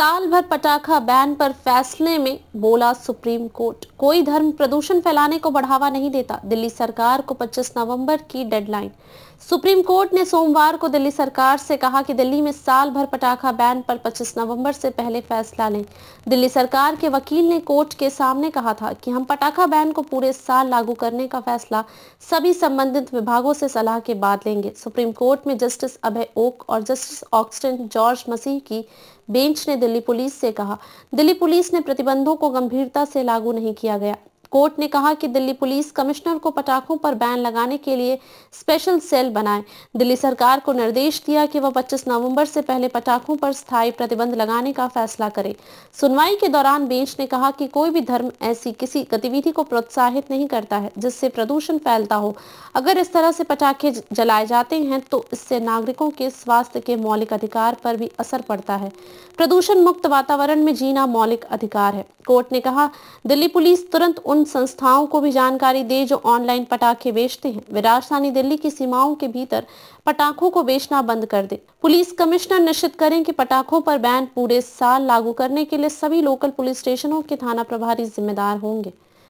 साल भर पटाखा बैन पर फैसले में बोला सुप्रीम कोर्ट कोई धर्म प्रदूषण फैलाने को बढ़ावा नहीं देता दिल्ली सरकार को 25 नवंबर की डेडलाइन सुप्रीम कोर्ट ने सोमवार को दिल्ली सरकार से कहा कि दिल्ली में साल भर पटाखा बैन पर 25 नवंबर से पहले फैसला लें दिल्ली सरकार के वकील ने कोर्ट के सामने कहा था कि हम पटाखा बैन को पूरे साल लागू करने का फैसला सभी संबंधित विभागों से सलाह के बाद लेंगे सुप्रीम कोर्ट में जस्टिस अभय ओक और जस्टिस ऑक्सटन जॉर्ज मसीह की बेंच ने दिल्ली पुलिस से कहा दिल्ली पुलिस ने प्रतिबंधों को गंभीरता से लागू नहीं किया गया कोर्ट ने कहा कि दिल्ली पुलिस कमिश्नर को पटाखों पर बैन लगाने के लिए स्पेशल सेल बनाए दिल्ली सरकार को निर्देश दिया कि वह 25 नवंबर से पहले पटाखों पर स्थायी प्रतिबंध लगाने का फैसला करे सुनवाई के दौरान बेंच ने कहा कि कोई भी धर्म ऐसी किसी गतिविधि को प्रोत्साहित नहीं करता है जिससे प्रदूषण फैलता हो अगर इस तरह से पटाखे जलाए जाते हैं तो इससे नागरिकों के स्वास्थ्य के मौलिक अधिकार पर भी असर पड़ता है प्रदूषण मुक्त वातावरण में जीना मौलिक अधिकार है कोर्ट ने कहा दिल्ली पुलिस तुरंत उन संस्थाओं को भी जानकारी दे जो ऑनलाइन पटाखे बेचते हैं वे राजधानी दिल्ली की सीमाओं के भीतर पटाखों को बेचना बंद कर दे पुलिस कमिश्नर निश्चित करें कि पटाखों पर बैन पूरे साल लागू करने के लिए सभी लोकल पुलिस स्टेशनों के थाना प्रभारी जिम्मेदार होंगे